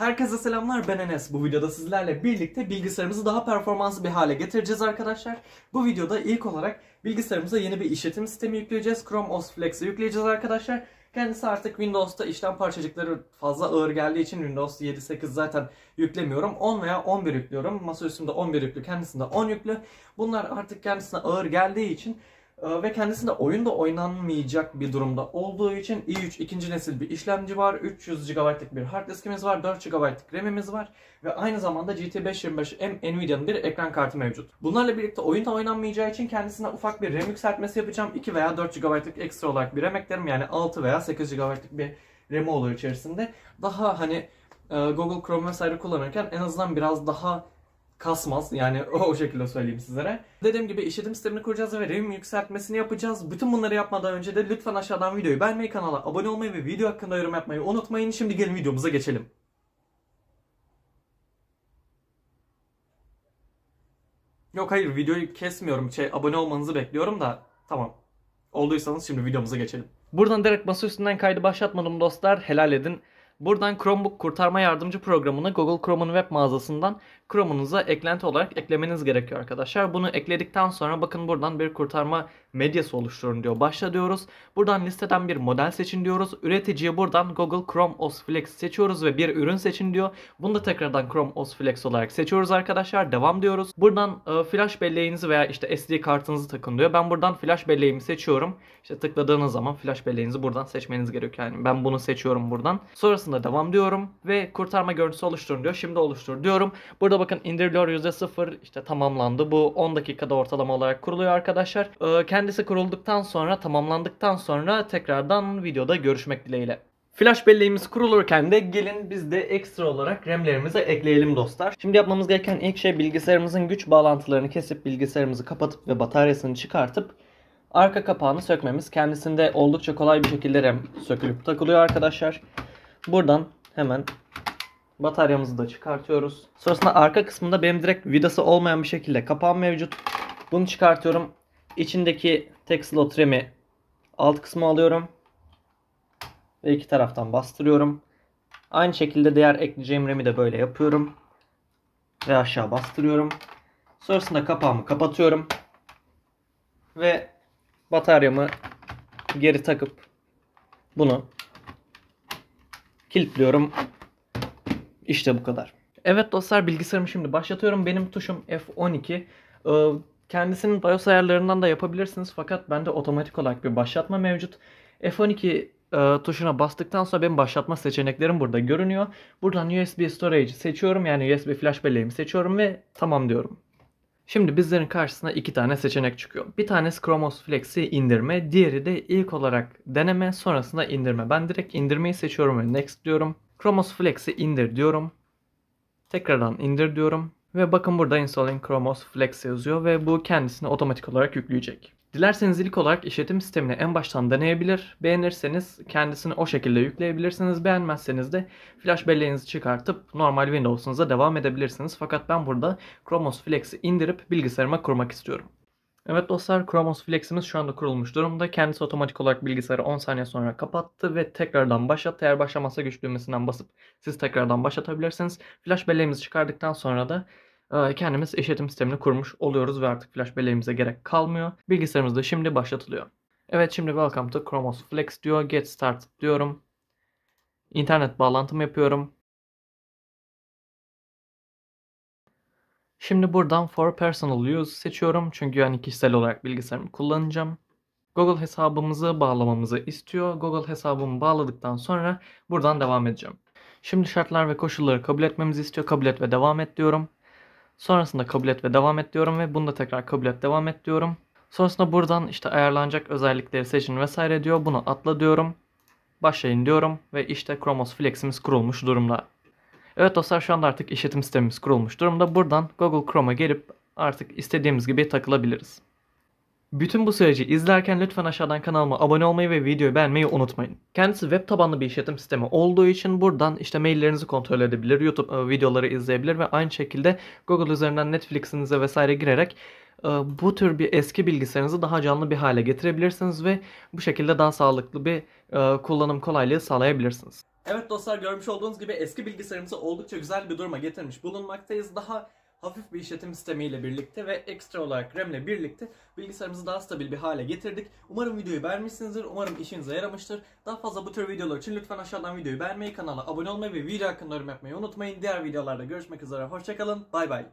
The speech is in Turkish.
Herkese selamlar ben Enes. Bu videoda sizlerle birlikte bilgisayarımızı daha performanslı bir hale getireceğiz arkadaşlar. Bu videoda ilk olarak bilgisayarımıza yeni bir işletim sistemi yükleyeceğiz. Chrome OS Flex'i yükleyeceğiz arkadaşlar. Kendisi artık Windows'ta işlem parçacıkları fazla ağır geldiği için Windows 7, 8 zaten yüklemiyorum. 10 veya 11 yüklüyorum. Masa üstünde 11 yüklü, kendisinde 10 yüklü. Bunlar artık kendisine ağır geldiği için ee, ve kendisinde oyun da oynanmayacak bir durumda olduğu için i3 ikinci nesil bir işlemci var, 300 GB'lık bir hard diskimiz var, 4 GB'lık RAM'imiz var ve aynı zamanda GT 525 M Nvidia'nın bir ekran kartı mevcut. Bunlarla birlikte oyun da oynanmayacağı için kendisine ufak bir RAM yükseltmesi yapacağım. 2 veya 4 GB'lık ekstra olarak bir RAM eklerim yani 6 veya 8 GB'lık bir RAM olur içerisinde. Daha hani e, Google Chrome vesaire kullanırken en azından biraz daha kasmaz. Yani o, şekilde söyleyeyim sizlere. Dediğim gibi işletim sistemini kuracağız ve RAM yükseltmesini yapacağız. Bütün bunları yapmadan önce de lütfen aşağıdan videoyu beğenmeyi, kanala abone olmayı ve video hakkında yorum yapmayı unutmayın. Şimdi gelin videomuza geçelim. Yok hayır videoyu kesmiyorum. Şey, abone olmanızı bekliyorum da. Tamam. Olduysanız şimdi videomuza geçelim. Buradan direkt masa üstünden kaydı başlatmadım dostlar. Helal edin. Buradan Chromebook kurtarma yardımcı programını Google Chrome'un web mağazasından Chrome'unuza eklenti olarak eklemeniz gerekiyor arkadaşlar. Bunu ekledikten sonra bakın buradan bir kurtarma medyası oluşturun diyor. Başla diyoruz. Buradan listeden bir model seçin diyoruz. Üreticiye buradan Google Chrome OS Flex seçiyoruz ve bir ürün seçin diyor. Bunu da tekrardan Chrome OS Flex olarak seçiyoruz arkadaşlar. Devam diyoruz. Buradan e, flash belleğinizi veya işte SD kartınızı takın diyor. Ben buradan flash belleğimi seçiyorum. İşte tıkladığınız zaman flash belleğinizi buradan seçmeniz gerekiyor. Yani ben bunu seçiyorum buradan. Sonrasında altında devam diyorum ve kurtarma görüntüsü oluşturun diyor. Şimdi oluştur diyorum. Burada bakın indiriliyor %0 işte tamamlandı. Bu 10 dakikada ortalama olarak kuruluyor arkadaşlar. Ee, kendisi kurulduktan sonra tamamlandıktan sonra tekrardan videoda görüşmek dileğiyle. Flash belleğimiz kurulurken de gelin biz de ekstra olarak RAM'lerimize ekleyelim dostlar. Şimdi yapmamız gereken ilk şey bilgisayarımızın güç bağlantılarını kesip bilgisayarımızı kapatıp ve bataryasını çıkartıp arka kapağını sökmemiz. Kendisinde oldukça kolay bir şekilde RAM sökülüp takılıyor arkadaşlar. Buradan hemen bataryamızı da çıkartıyoruz. Sonrasında arka kısmında benim direkt vidası olmayan bir şekilde kapağım mevcut. Bunu çıkartıyorum. İçindeki tek slot remi alt kısmı alıyorum. Ve iki taraftan bastırıyorum. Aynı şekilde diğer ekleyeceğim remi de böyle yapıyorum. Ve aşağı bastırıyorum. Sonrasında kapağımı kapatıyorum. Ve bataryamı geri takıp bunu kilitliyorum. İşte bu kadar. Evet dostlar bilgisayarımı şimdi başlatıyorum. Benim tuşum F12. Ee, kendisinin BIOS ayarlarından da yapabilirsiniz fakat bende otomatik olarak bir başlatma mevcut. F12 e, tuşuna bastıktan sonra benim başlatma seçeneklerim burada görünüyor. Buradan USB storage seçiyorum yani USB flash belleğimi seçiyorum ve tamam diyorum. Şimdi bizlerin karşısına iki tane seçenek çıkıyor. Bir tanesi Chromos Flex'i indirme, diğeri de ilk olarak deneme, sonrasında indirme. Ben direkt indirmeyi seçiyorum ve next diyorum. Chromos Flex'i indir diyorum. Tekrardan indir diyorum. Ve bakın burada Installing Chromos Flex yazıyor ve bu kendisini otomatik olarak yükleyecek. Dilerseniz ilk olarak işletim sistemini en baştan deneyebilir. Beğenirseniz kendisini o şekilde yükleyebilirsiniz. Beğenmezseniz de flash belleğinizi çıkartıp normal Windows'unuza devam edebilirsiniz. Fakat ben burada Chromos Flex'i indirip bilgisayarıma kurmak istiyorum. Evet dostlar Chromos Flex'imiz şu anda kurulmuş durumda. Kendisi otomatik olarak bilgisayarı 10 saniye sonra kapattı ve tekrardan başlattı. Eğer başlamasa güç düğmesinden basıp siz tekrardan başlatabilirsiniz. Flash belleğimizi çıkardıktan sonra da ee, kendimiz işletim sistemini kurmuş oluyoruz ve artık flash belleğimize gerek kalmıyor. Bilgisayarımız da şimdi başlatılıyor. Evet şimdi welcome to Chromos Flex diyor. Get started diyorum. İnternet bağlantımı yapıyorum. Şimdi buradan for personal use seçiyorum. Çünkü yani kişisel olarak bilgisayarımı kullanacağım. Google hesabımızı bağlamamızı istiyor. Google hesabımı bağladıktan sonra buradan devam edeceğim. Şimdi şartlar ve koşulları kabul etmemizi istiyor. Kabul et ve devam et diyorum. Sonrasında kabul et ve devam et diyorum ve bunu da tekrar kabul et devam et diyorum. Sonrasında buradan işte ayarlanacak özellikleri seçin vesaire diyor. Bunu atla diyorum. Başlayın diyorum ve işte Chromos Flex'imiz kurulmuş durumda. Evet dostlar şu anda artık işletim sistemimiz kurulmuş durumda. Buradan Google Chrome'a gelip artık istediğimiz gibi takılabiliriz. Bütün bu süreci izlerken lütfen aşağıdan kanalıma abone olmayı ve videoyu beğenmeyi unutmayın. Kendisi web tabanlı bir işletim sistemi olduğu için buradan işte maillerinizi kontrol edebilir, YouTube ıı, videoları izleyebilir ve aynı şekilde Google üzerinden Netflix'inize vesaire girerek ıı, bu tür bir eski bilgisayarınızı daha canlı bir hale getirebilirsiniz ve bu şekilde daha sağlıklı bir ıı, kullanım kolaylığı sağlayabilirsiniz. Evet dostlar görmüş olduğunuz gibi eski bilgisayarımızı oldukça güzel bir duruma getirmiş bulunmaktayız. Daha hafif bir işletim sistemiyle birlikte ve ekstra olarak RAM ile birlikte bilgisayarımızı daha stabil bir hale getirdik. Umarım videoyu beğenmişsinizdir. Umarım işinize yaramıştır. Daha fazla bu tür videolar için lütfen aşağıdan videoyu beğenmeyi, kanala abone olmayı ve video hakkında yorum yapmayı unutmayın. Diğer videolarda görüşmek üzere. Hoşçakalın. Bay bay.